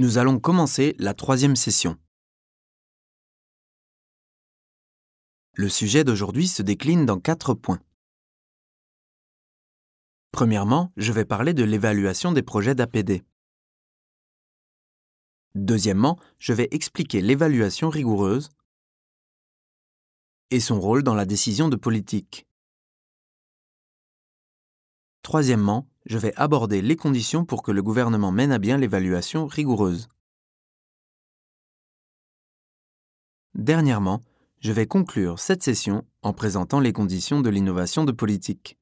Nous allons commencer la troisième session. Le sujet d'aujourd'hui se décline dans quatre points. Premièrement, je vais parler de l'évaluation des projets d'APD. Deuxièmement, je vais expliquer l'évaluation rigoureuse et son rôle dans la décision de politique. Troisièmement, je vais aborder les conditions pour que le gouvernement mène à bien l'évaluation rigoureuse. Dernièrement, je vais conclure cette session en présentant les conditions de l'innovation de politique.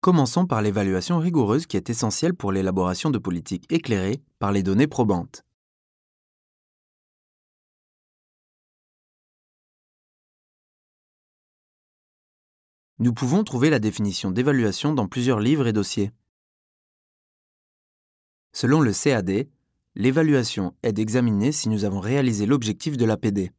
Commençons par l'évaluation rigoureuse qui est essentielle pour l'élaboration de politiques éclairées par les données probantes. Nous pouvons trouver la définition d'évaluation dans plusieurs livres et dossiers. Selon le CAD, l'évaluation est d'examiner si nous avons réalisé l'objectif de l'APD.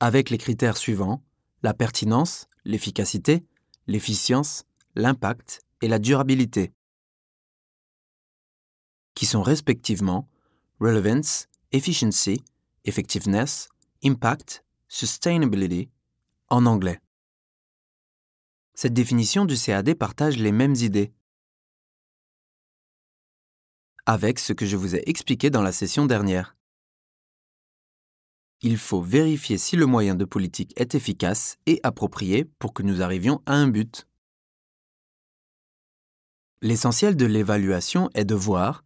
Avec les critères suivants, la pertinence, l'efficacité, l'efficience, l'impact et la durabilité, qui sont respectivement relevance, efficiency, effectiveness, impact, sustainability en anglais. Cette définition du CAD partage les mêmes idées avec ce que je vous ai expliqué dans la session dernière. Il faut vérifier si le moyen de politique est efficace et approprié pour que nous arrivions à un but. L'essentiel de l'évaluation est de voir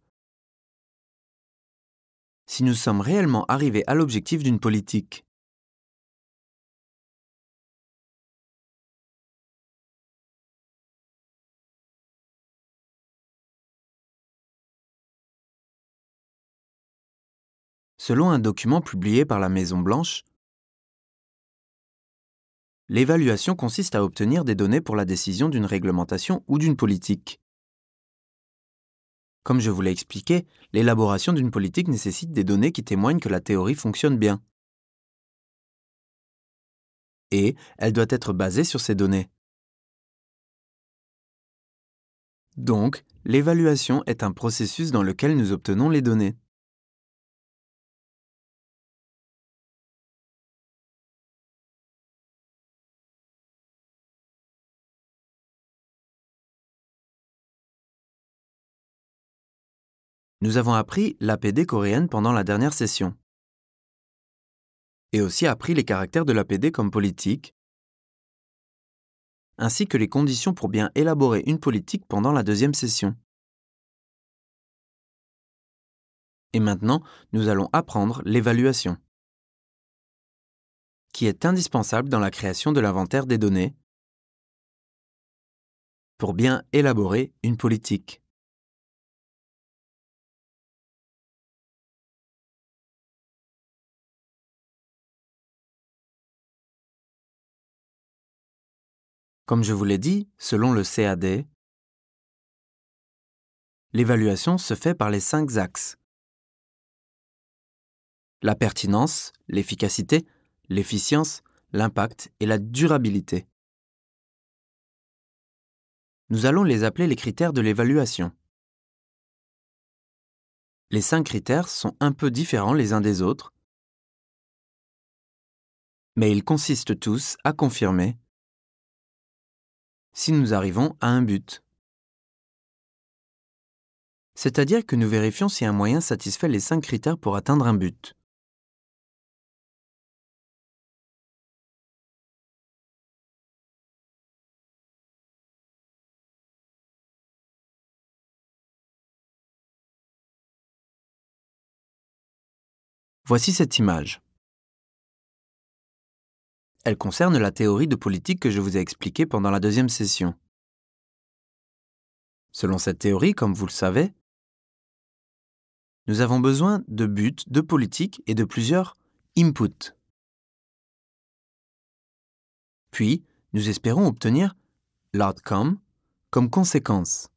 si nous sommes réellement arrivés à l'objectif d'une politique. Selon un document publié par la Maison-Blanche, l'évaluation consiste à obtenir des données pour la décision d'une réglementation ou d'une politique. Comme je vous l'ai expliqué, l'élaboration d'une politique nécessite des données qui témoignent que la théorie fonctionne bien. Et elle doit être basée sur ces données. Donc, l'évaluation est un processus dans lequel nous obtenons les données. Nous avons appris l'APD coréenne pendant la dernière session. Et aussi appris les caractères de l'APD comme politique, ainsi que les conditions pour bien élaborer une politique pendant la deuxième session. Et maintenant, nous allons apprendre l'évaluation, qui est indispensable dans la création de l'inventaire des données pour bien élaborer une politique. Comme je vous l'ai dit, selon le CAD, l'évaluation se fait par les cinq axes. La pertinence, l'efficacité, l'efficience, l'impact et la durabilité. Nous allons les appeler les critères de l'évaluation. Les cinq critères sont un peu différents les uns des autres, mais ils consistent tous à confirmer si nous arrivons à un but. C'est-à-dire que nous vérifions si un moyen satisfait les cinq critères pour atteindre un but. Voici cette image. Elle concerne la théorie de politique que je vous ai expliquée pendant la deuxième session. Selon cette théorie, comme vous le savez, nous avons besoin de buts, de politique et de plusieurs inputs. Puis, nous espérons obtenir l'outcome comme conséquence.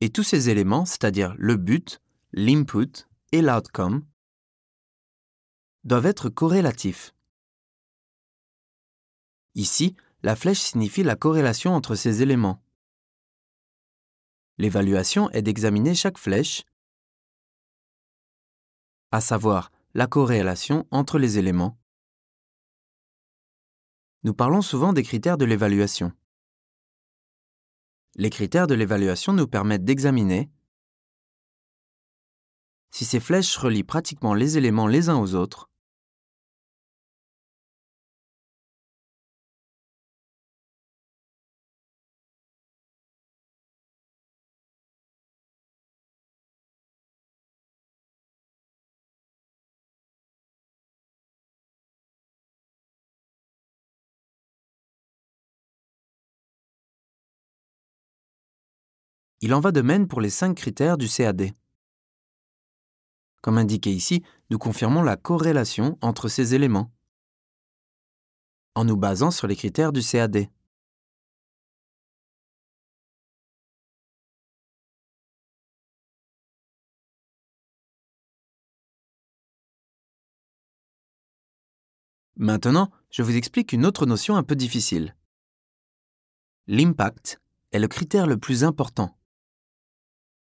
Et tous ces éléments, c'est-à-dire le but, l'input et l'outcome, doivent être corrélatifs. Ici, la flèche signifie la corrélation entre ces éléments. L'évaluation est d'examiner chaque flèche, à savoir la corrélation entre les éléments. Nous parlons souvent des critères de l'évaluation. Les critères de l'évaluation nous permettent d'examiner si ces flèches relient pratiquement les éléments les uns aux autres, Il en va de même pour les cinq critères du CAD. Comme indiqué ici, nous confirmons la corrélation entre ces éléments en nous basant sur les critères du CAD. Maintenant, je vous explique une autre notion un peu difficile. L'impact est le critère le plus important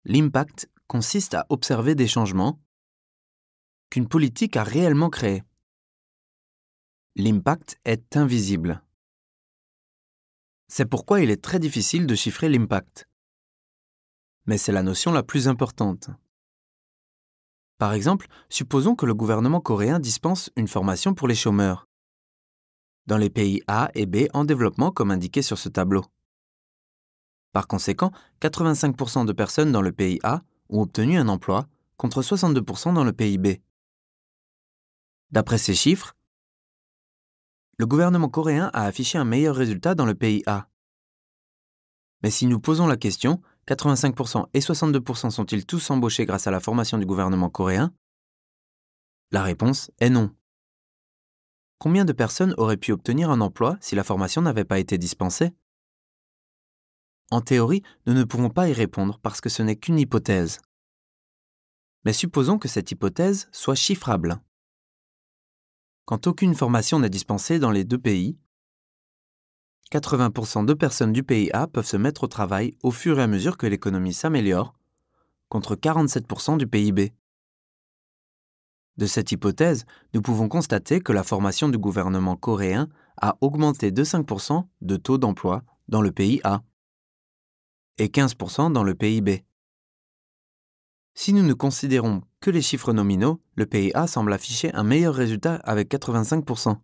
L'impact consiste à observer des changements qu'une politique a réellement créés. L'impact est invisible. C'est pourquoi il est très difficile de chiffrer l'impact. Mais c'est la notion la plus importante. Par exemple, supposons que le gouvernement coréen dispense une formation pour les chômeurs dans les pays A et B en développement comme indiqué sur ce tableau. Par conséquent, 85% de personnes dans le pays A ont obtenu un emploi, contre 62% dans le pays B. D'après ces chiffres, le gouvernement coréen a affiché un meilleur résultat dans le pays A. Mais si nous posons la question, 85% et 62% sont-ils tous embauchés grâce à la formation du gouvernement coréen La réponse est non. Combien de personnes auraient pu obtenir un emploi si la formation n'avait pas été dispensée en théorie, nous ne pouvons pas y répondre parce que ce n'est qu'une hypothèse. Mais supposons que cette hypothèse soit chiffrable. Quand aucune formation n'est dispensée dans les deux pays, 80% de personnes du pays A peuvent se mettre au travail au fur et à mesure que l'économie s'améliore, contre 47% du pays B. De cette hypothèse, nous pouvons constater que la formation du gouvernement coréen a augmenté de 5% de taux d'emploi dans le pays A et 15% dans le PIB. Si nous ne considérons que les chiffres nominaux, le PIA semble afficher un meilleur résultat avec 85%.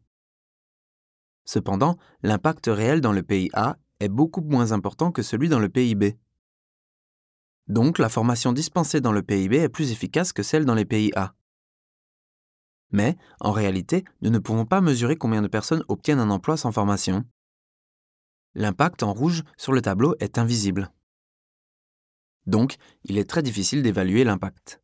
Cependant, l'impact réel dans le PIA est beaucoup moins important que celui dans le PIB. Donc, la formation dispensée dans le PIB est plus efficace que celle dans les PIA. Mais, en réalité, nous ne pouvons pas mesurer combien de personnes obtiennent un emploi sans formation. L'impact en rouge sur le tableau est invisible. Donc, il est très difficile d'évaluer l'impact.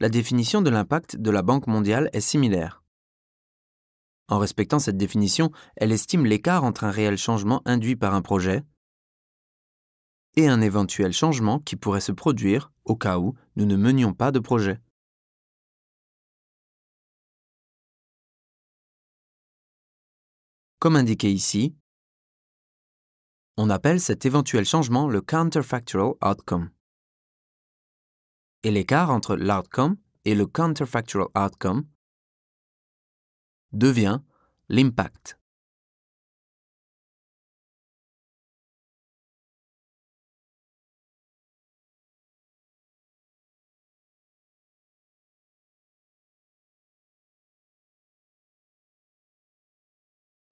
La définition de l'impact de la Banque mondiale est similaire. En respectant cette définition, elle estime l'écart entre un réel changement induit par un projet et un éventuel changement qui pourrait se produire au cas où nous ne menions pas de projet. comme indiqué ici, on appelle cet éventuel changement le counterfactual outcome. Et l'écart entre l'outcome et le counterfactual outcome devient l'impact.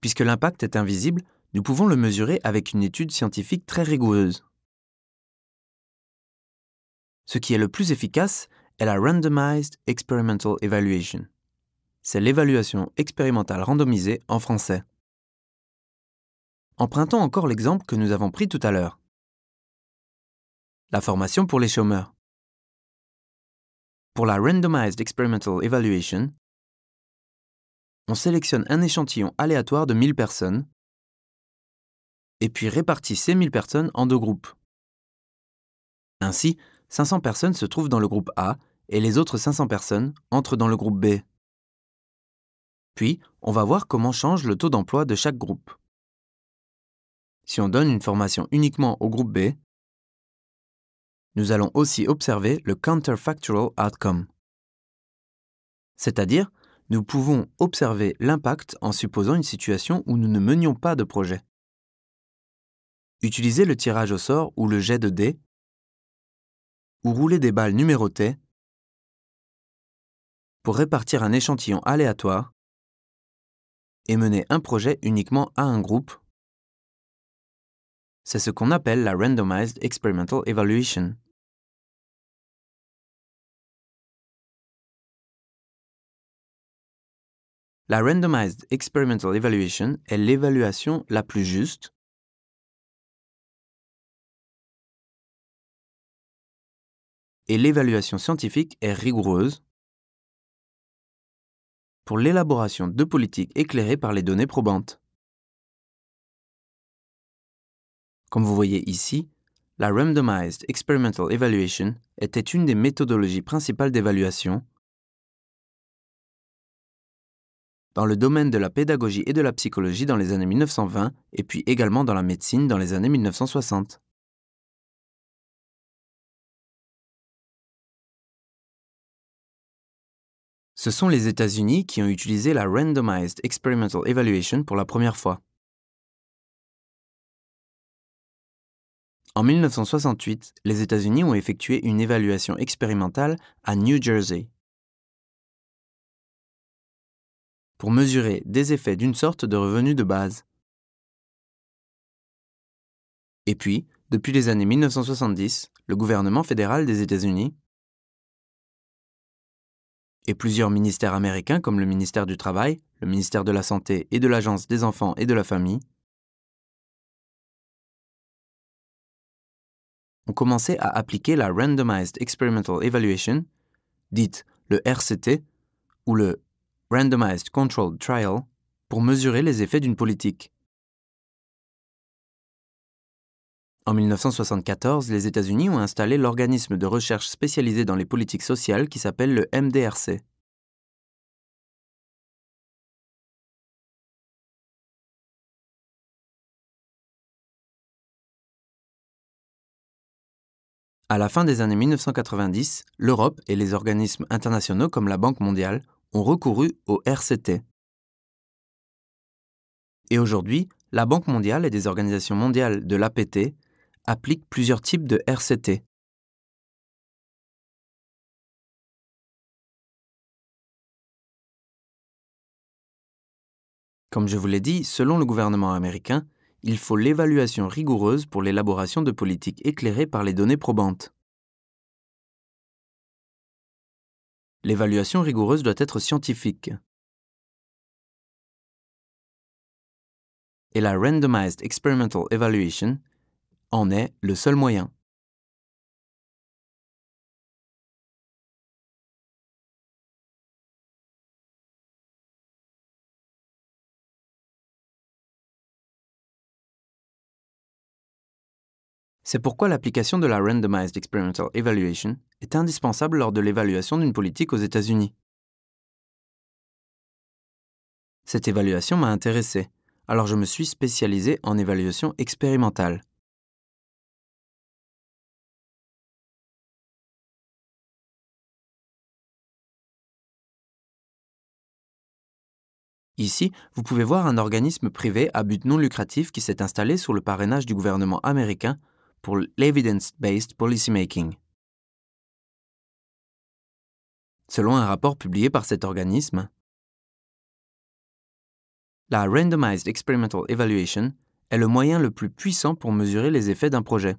Puisque l'impact est invisible, nous pouvons le mesurer avec une étude scientifique très rigoureuse. Ce qui est le plus efficace est la Randomized Experimental Evaluation. C'est l'évaluation expérimentale randomisée en français. Empruntons encore l'exemple que nous avons pris tout à l'heure. La formation pour les chômeurs. Pour la Randomized Experimental Evaluation, on sélectionne un échantillon aléatoire de 1000 personnes et puis répartit ces 1000 personnes en deux groupes. Ainsi, 500 personnes se trouvent dans le groupe A et les autres 500 personnes entrent dans le groupe B. Puis, on va voir comment change le taux d'emploi de chaque groupe. Si on donne une formation uniquement au groupe B, nous allons aussi observer le counterfactual outcome. C'est-à-dire nous pouvons observer l'impact en supposant une situation où nous ne menions pas de projet. Utiliser le tirage au sort ou le jet de dés, ou rouler des balles numérotées pour répartir un échantillon aléatoire et mener un projet uniquement à un groupe. C'est ce qu'on appelle la Randomized Experimental Evaluation. La Randomized Experimental Evaluation est l'évaluation la plus juste et l'évaluation scientifique est rigoureuse pour l'élaboration de politiques éclairées par les données probantes. Comme vous voyez ici, la Randomized Experimental Evaluation était une des méthodologies principales d'évaluation dans le domaine de la pédagogie et de la psychologie dans les années 1920 et puis également dans la médecine dans les années 1960. Ce sont les États-Unis qui ont utilisé la Randomized Experimental Evaluation pour la première fois. En 1968, les États-Unis ont effectué une évaluation expérimentale à New Jersey. pour mesurer des effets d'une sorte de revenu de base. Et puis, depuis les années 1970, le gouvernement fédéral des États-Unis et plusieurs ministères américains comme le ministère du Travail, le ministère de la Santé et de l'Agence des enfants et de la famille ont commencé à appliquer la Randomized Experimental Evaluation, dite le RCT ou le Randomized Controlled Trial, pour mesurer les effets d'une politique. En 1974, les États-Unis ont installé l'organisme de recherche spécialisé dans les politiques sociales qui s'appelle le MDRC. À la fin des années 1990, l'Europe et les organismes internationaux comme la Banque mondiale ont recouru au RCT. Et aujourd'hui, la Banque mondiale et des organisations mondiales de l'APT appliquent plusieurs types de RCT. Comme je vous l'ai dit, selon le gouvernement américain, il faut l'évaluation rigoureuse pour l'élaboration de politiques éclairées par les données probantes. L'évaluation rigoureuse doit être scientifique. Et la Randomized Experimental Evaluation en est le seul moyen. C'est pourquoi l'application de la Randomized Experimental Evaluation est indispensable lors de l'évaluation d'une politique aux États-Unis. Cette évaluation m'a intéressé, alors je me suis spécialisé en évaluation expérimentale. Ici, vous pouvez voir un organisme privé à but non lucratif qui s'est installé sous le parrainage du gouvernement américain pour l'evidence-based policymaking. Selon un rapport publié par cet organisme, la Randomized Experimental Evaluation est le moyen le plus puissant pour mesurer les effets d'un projet.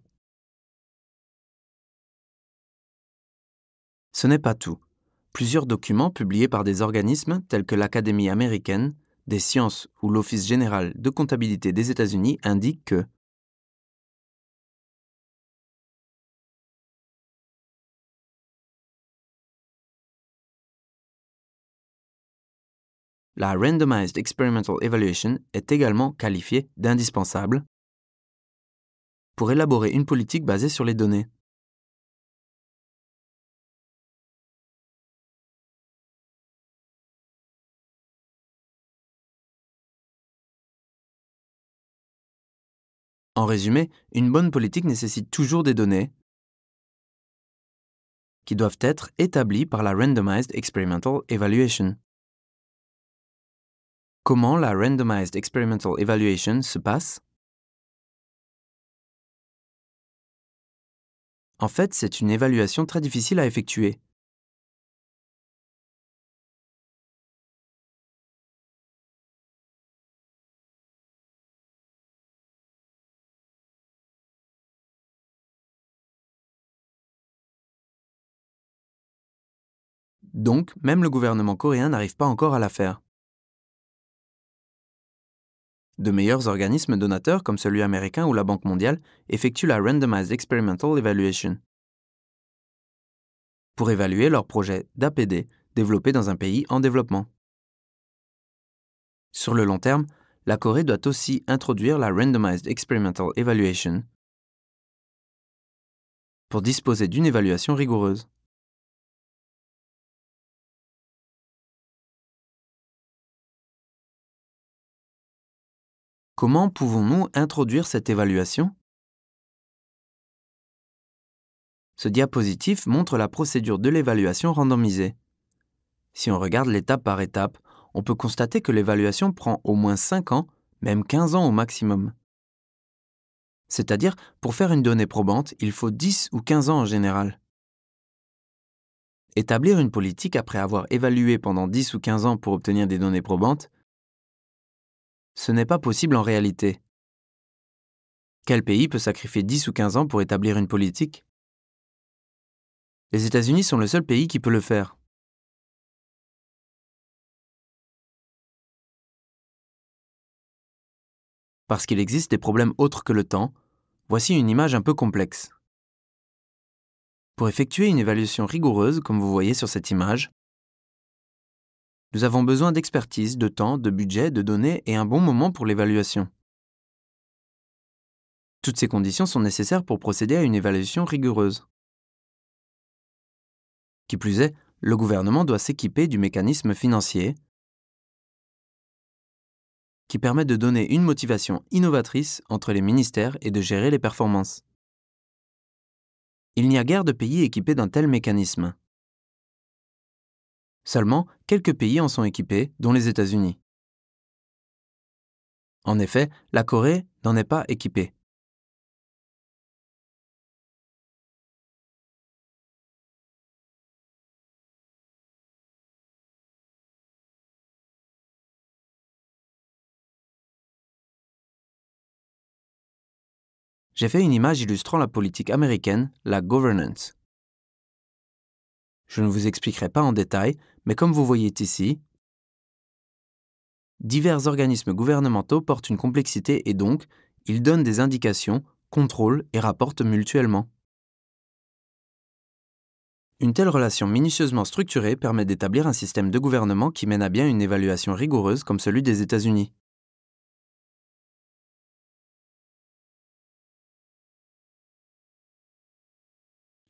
Ce n'est pas tout. Plusieurs documents publiés par des organismes tels que l'Académie américaine des sciences ou l'Office général de comptabilité des États-Unis indiquent que la Randomized Experimental Evaluation est également qualifiée d'indispensable pour élaborer une politique basée sur les données. En résumé, une bonne politique nécessite toujours des données qui doivent être établies par la Randomized Experimental Evaluation. Comment la Randomized Experimental Evaluation se passe En fait, c'est une évaluation très difficile à effectuer. Donc, même le gouvernement coréen n'arrive pas encore à la faire. De meilleurs organismes donateurs comme celui américain ou la Banque mondiale effectuent la Randomized Experimental Evaluation pour évaluer leurs projets d'APD développés dans un pays en développement. Sur le long terme, la Corée doit aussi introduire la Randomized Experimental Evaluation pour disposer d'une évaluation rigoureuse. Comment pouvons-nous introduire cette évaluation Ce diapositif montre la procédure de l'évaluation randomisée. Si on regarde l'étape par étape, on peut constater que l'évaluation prend au moins 5 ans, même 15 ans au maximum. C'est-à-dire, pour faire une donnée probante, il faut 10 ou 15 ans en général. Établir une politique après avoir évalué pendant 10 ou 15 ans pour obtenir des données probantes, ce n'est pas possible en réalité. Quel pays peut sacrifier 10 ou 15 ans pour établir une politique Les États-Unis sont le seul pays qui peut le faire. Parce qu'il existe des problèmes autres que le temps, voici une image un peu complexe. Pour effectuer une évaluation rigoureuse, comme vous voyez sur cette image, nous avons besoin d'expertise, de temps, de budget, de données et un bon moment pour l'évaluation. Toutes ces conditions sont nécessaires pour procéder à une évaluation rigoureuse. Qui plus est, le gouvernement doit s'équiper du mécanisme financier qui permet de donner une motivation innovatrice entre les ministères et de gérer les performances. Il n'y a guère de pays équipés d'un tel mécanisme. Seulement, quelques pays en sont équipés, dont les États-Unis. En effet, la Corée n'en est pas équipée. j'ai fait une image illustrant la politique américaine, la governance. Je ne vous expliquerai pas en détail, mais comme vous voyez ici, divers organismes gouvernementaux portent une complexité et donc, ils donnent des indications, contrôlent et rapportent mutuellement. Une telle relation minutieusement structurée permet d'établir un système de gouvernement qui mène à bien une évaluation rigoureuse comme celui des États-Unis.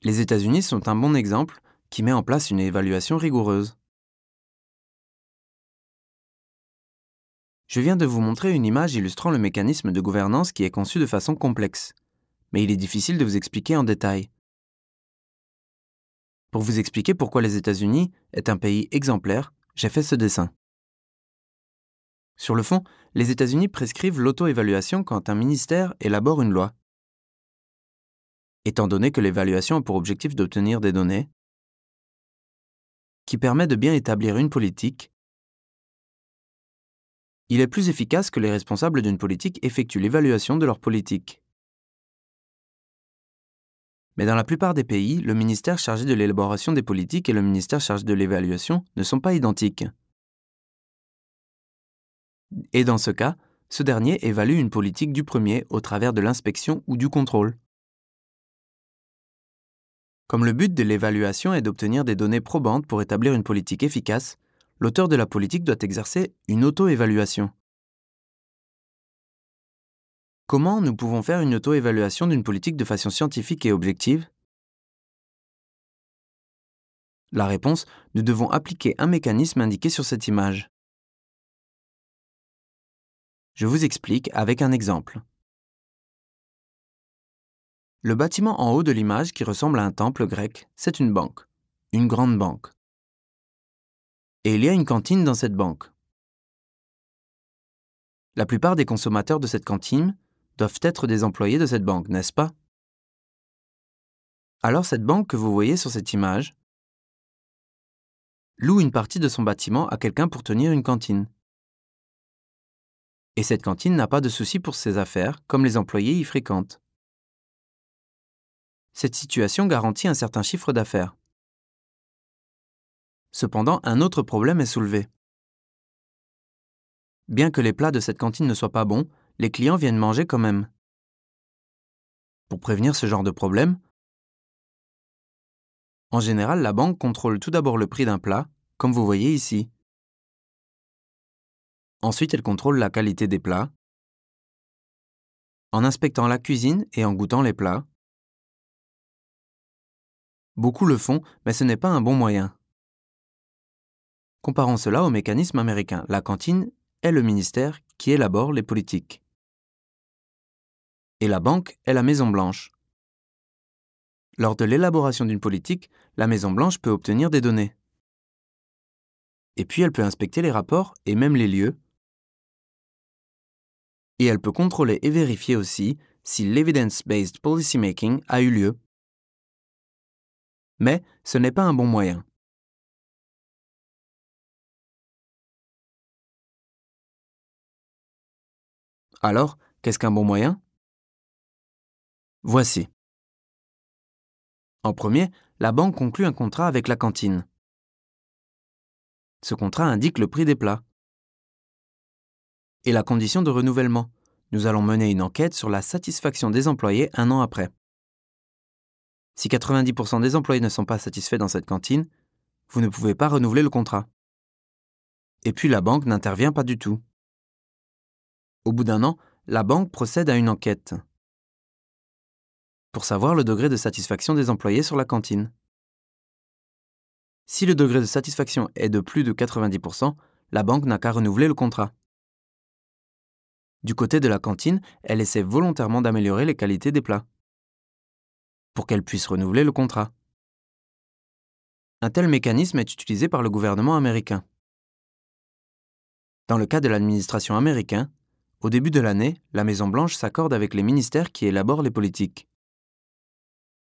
Les États-Unis sont un bon exemple qui met en place une évaluation rigoureuse. Je viens de vous montrer une image illustrant le mécanisme de gouvernance qui est conçu de façon complexe, mais il est difficile de vous expliquer en détail. Pour vous expliquer pourquoi les États-Unis est un pays exemplaire, j'ai fait ce dessin. Sur le fond, les États-Unis prescrivent l'auto-évaluation quand un ministère élabore une loi. Étant donné que l'évaluation a pour objectif d'obtenir des données, qui permet de bien établir une politique, il est plus efficace que les responsables d'une politique effectuent l'évaluation de leur politique. Mais dans la plupart des pays, le ministère chargé de l'élaboration des politiques et le ministère chargé de l'évaluation ne sont pas identiques. Et dans ce cas, ce dernier évalue une politique du premier au travers de l'inspection ou du contrôle. Comme le but de l'évaluation est d'obtenir des données probantes pour établir une politique efficace, l'auteur de la politique doit exercer une auto-évaluation. Comment nous pouvons faire une auto-évaluation d'une politique de façon scientifique et objective La réponse, nous devons appliquer un mécanisme indiqué sur cette image. Je vous explique avec un exemple. Le bâtiment en haut de l'image qui ressemble à un temple grec, c'est une banque, une grande banque et il y a une cantine dans cette banque. La plupart des consommateurs de cette cantine doivent être des employés de cette banque, n'est-ce pas Alors cette banque que vous voyez sur cette image loue une partie de son bâtiment à quelqu'un pour tenir une cantine. Et cette cantine n'a pas de souci pour ses affaires, comme les employés y fréquentent. Cette situation garantit un certain chiffre d'affaires. Cependant, un autre problème est soulevé. Bien que les plats de cette cantine ne soient pas bons, les clients viennent manger quand même. Pour prévenir ce genre de problème, en général, la banque contrôle tout d'abord le prix d'un plat, comme vous voyez ici. Ensuite, elle contrôle la qualité des plats, en inspectant la cuisine et en goûtant les plats. Beaucoup le font, mais ce n'est pas un bon moyen. Comparons cela au mécanisme américain, la cantine est le ministère qui élabore les politiques. Et la banque est la Maison Blanche. Lors de l'élaboration d'une politique, la Maison Blanche peut obtenir des données. Et puis elle peut inspecter les rapports et même les lieux. Et elle peut contrôler et vérifier aussi si l'evidence-based policymaking a eu lieu. Mais ce n'est pas un bon moyen. Alors, qu'est-ce qu'un bon moyen Voici. En premier, la banque conclut un contrat avec la cantine. Ce contrat indique le prix des plats et la condition de renouvellement. Nous allons mener une enquête sur la satisfaction des employés un an après. Si 90% des employés ne sont pas satisfaits dans cette cantine, vous ne pouvez pas renouveler le contrat. Et puis la banque n'intervient pas du tout. Au bout d'un an, la banque procède à une enquête pour savoir le degré de satisfaction des employés sur la cantine. Si le degré de satisfaction est de plus de 90%, la banque n'a qu'à renouveler le contrat. Du côté de la cantine, elle essaie volontairement d'améliorer les qualités des plats pour qu'elle puisse renouveler le contrat. Un tel mécanisme est utilisé par le gouvernement américain. Dans le cas de l'administration américaine, au début de l'année, la Maison-Blanche s'accorde avec les ministères qui élaborent les politiques.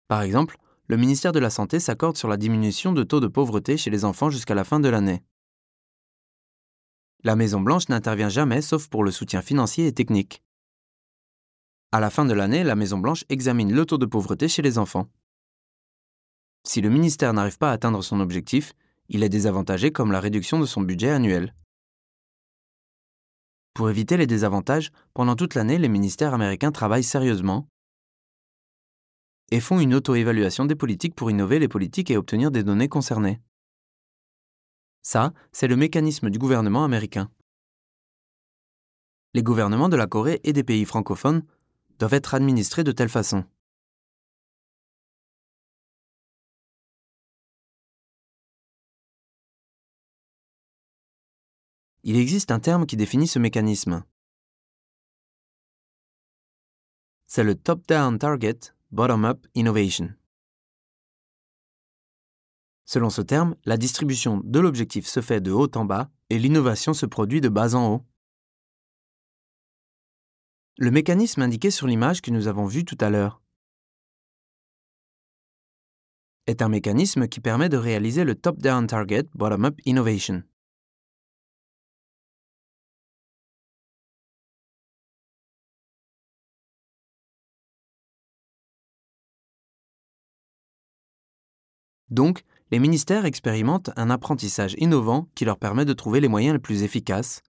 Par exemple, le ministère de la Santé s'accorde sur la diminution de taux de pauvreté chez les enfants jusqu'à la fin de l'année. La Maison-Blanche n'intervient jamais sauf pour le soutien financier et technique. À la fin de l'année, la Maison-Blanche examine le taux de pauvreté chez les enfants. Si le ministère n'arrive pas à atteindre son objectif, il est désavantagé comme la réduction de son budget annuel. Pour éviter les désavantages, pendant toute l'année, les ministères américains travaillent sérieusement et font une auto-évaluation des politiques pour innover les politiques et obtenir des données concernées. Ça, c'est le mécanisme du gouvernement américain. Les gouvernements de la Corée et des pays francophones doivent être administrés de telle façon. il existe un terme qui définit ce mécanisme. C'est le Top-Down Target, Bottom-Up Innovation. Selon ce terme, la distribution de l'objectif se fait de haut en bas et l'innovation se produit de bas en haut. Le mécanisme indiqué sur l'image que nous avons vue tout à l'heure est un mécanisme qui permet de réaliser le top-down target bottom-up innovation. Donc, les ministères expérimentent un apprentissage innovant qui leur permet de trouver les moyens les plus efficaces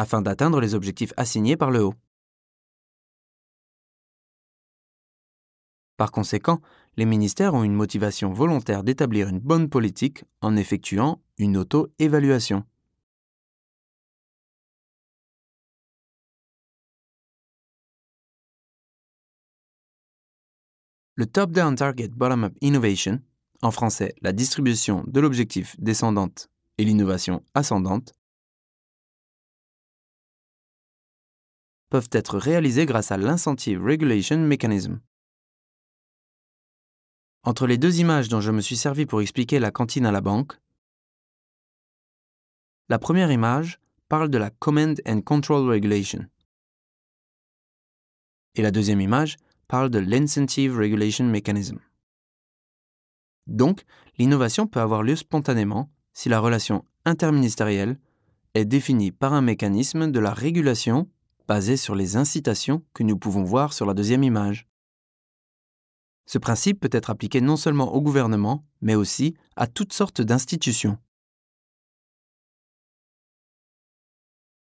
afin d'atteindre les objectifs assignés par le haut. Par conséquent, les ministères ont une motivation volontaire d'établir une bonne politique en effectuant une auto-évaluation. Le Top-Down Target Bottom-Up Innovation, en français la distribution de l'objectif descendante et l'innovation ascendante, peuvent être réalisés grâce à l'incentive regulation mechanism. Entre les deux images dont je me suis servi pour expliquer la cantine à la banque, la première image parle de la Command and Control Regulation. Et la deuxième image parle de l'Incentive Regulation Mechanism. Donc, l'innovation peut avoir lieu spontanément si la relation interministérielle est définie par un mécanisme de la régulation basé sur les incitations que nous pouvons voir sur la deuxième image. Ce principe peut être appliqué non seulement au gouvernement, mais aussi à toutes sortes d'institutions.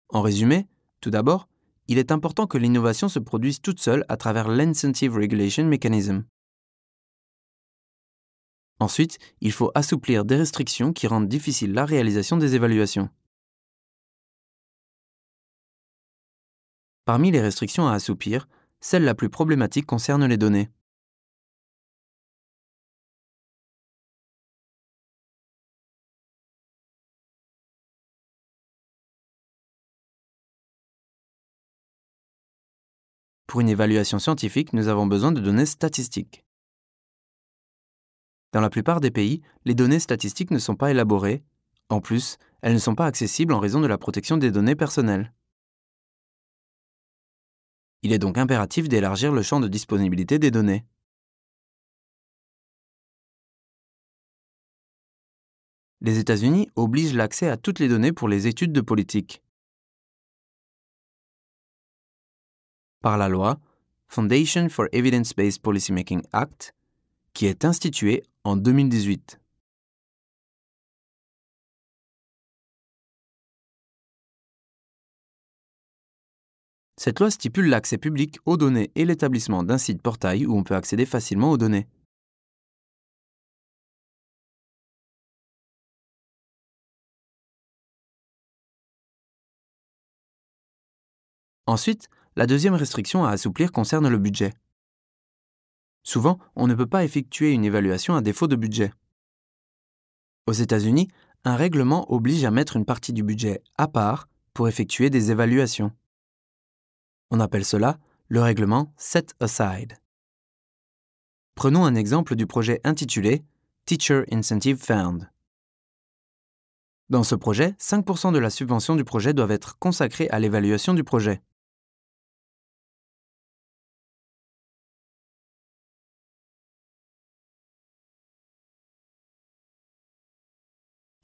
En résumé, tout d'abord, il est important que l'innovation se produise toute seule à travers l'Incentive Regulation Mechanism. Ensuite, il faut assouplir des restrictions qui rendent difficile la réalisation des évaluations. Parmi les restrictions à assouplir, celle la plus problématique concerne les données. pour une évaluation scientifique, nous avons besoin de données statistiques. Dans la plupart des pays, les données statistiques ne sont pas élaborées. En plus, elles ne sont pas accessibles en raison de la protection des données personnelles. Il est donc impératif d'élargir le champ de disponibilité des données. Les États-Unis obligent l'accès à toutes les données pour les études de politique. par la loi Foundation for Evidence-Based Policymaking Act, qui est instituée en 2018. Cette loi stipule l'accès public aux données et l'établissement d'un site portail où on peut accéder facilement aux données. Ensuite, la deuxième restriction à assouplir concerne le budget. Souvent, on ne peut pas effectuer une évaluation à défaut de budget. Aux États-Unis, un règlement oblige à mettre une partie du budget à part pour effectuer des évaluations. On appelle cela le règlement Set Aside. Prenons un exemple du projet intitulé Teacher Incentive Fund. Dans ce projet, 5% de la subvention du projet doivent être consacrés à l'évaluation du projet.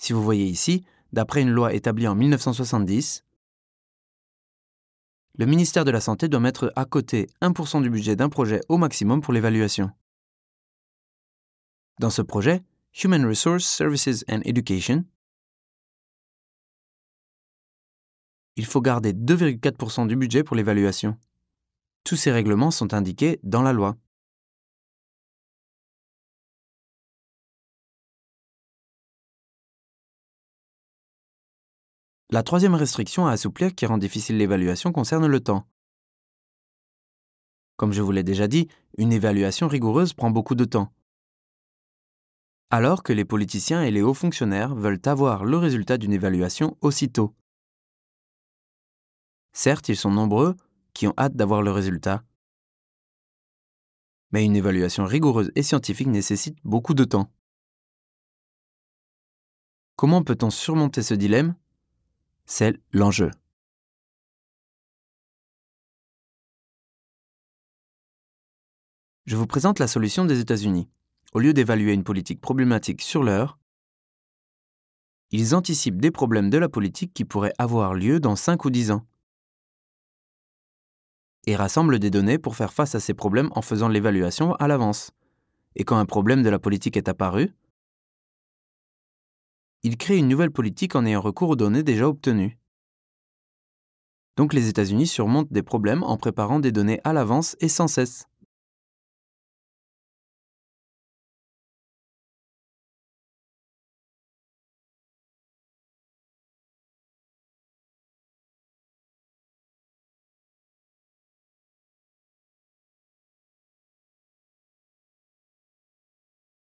Si vous voyez ici, d'après une loi établie en 1970, le ministère de la Santé doit mettre à côté 1% du budget d'un projet au maximum pour l'évaluation. Dans ce projet, Human Resource Services and Education, il faut garder 2,4% du budget pour l'évaluation. Tous ces règlements sont indiqués dans la loi. La troisième restriction à assouplir qui rend difficile l'évaluation concerne le temps. Comme je vous l'ai déjà dit, une évaluation rigoureuse prend beaucoup de temps. Alors que les politiciens et les hauts fonctionnaires veulent avoir le résultat d'une évaluation aussitôt. Certes, ils sont nombreux qui ont hâte d'avoir le résultat. Mais une évaluation rigoureuse et scientifique nécessite beaucoup de temps. Comment peut-on surmonter ce dilemme c'est l'enjeu. Je vous présente la solution des États-Unis. Au lieu d'évaluer une politique problématique sur l'heure, ils anticipent des problèmes de la politique qui pourraient avoir lieu dans 5 ou 10 ans et rassemblent des données pour faire face à ces problèmes en faisant l'évaluation à l'avance. Et quand un problème de la politique est apparu, il crée une nouvelle politique en ayant recours aux données déjà obtenues. Donc les États-Unis surmontent des problèmes en préparant des données à l'avance et sans cesse.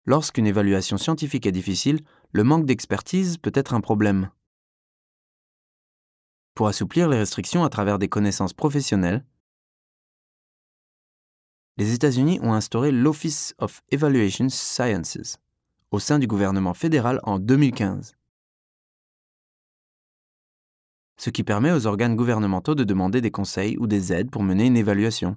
Lorsqu'une évaluation scientifique est difficile, le manque d'expertise peut être un problème. Pour assouplir les restrictions à travers des connaissances professionnelles, les États-Unis ont instauré l'Office of Evaluation Sciences au sein du gouvernement fédéral en 2015, ce qui permet aux organes gouvernementaux de demander des conseils ou des aides pour mener une évaluation.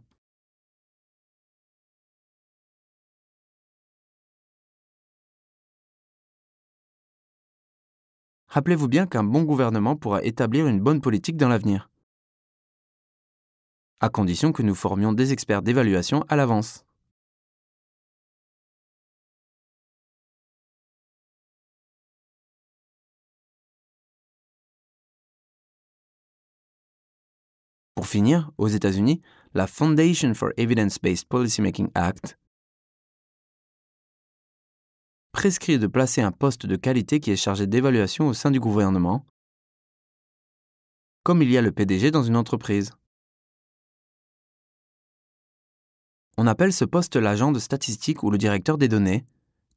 Rappelez-vous bien qu'un bon gouvernement pourra établir une bonne politique dans l'avenir. À condition que nous formions des experts d'évaluation à l'avance. Pour finir, aux États-Unis, la Foundation for Evidence-Based Policymaking Act prescrit de placer un poste de qualité qui est chargé d'évaluation au sein du gouvernement, comme il y a le PDG dans une entreprise. On appelle ce poste l'agent de statistique ou le directeur des données,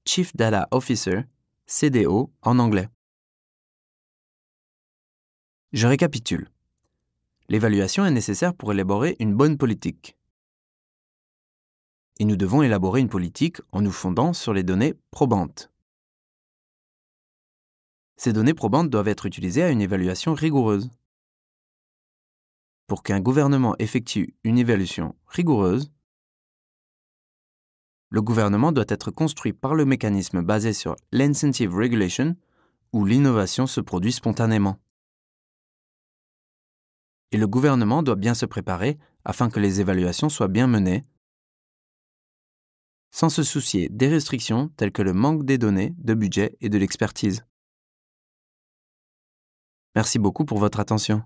Chief Data Officer, CDO en anglais. Je récapitule. L'évaluation est nécessaire pour élaborer une bonne politique et nous devons élaborer une politique en nous fondant sur les données probantes. Ces données probantes doivent être utilisées à une évaluation rigoureuse. Pour qu'un gouvernement effectue une évaluation rigoureuse, le gouvernement doit être construit par le mécanisme basé sur l'incentive regulation, où l'innovation se produit spontanément. Et le gouvernement doit bien se préparer afin que les évaluations soient bien menées sans se soucier des restrictions telles que le manque des données, de budget et de l'expertise. Merci beaucoup pour votre attention.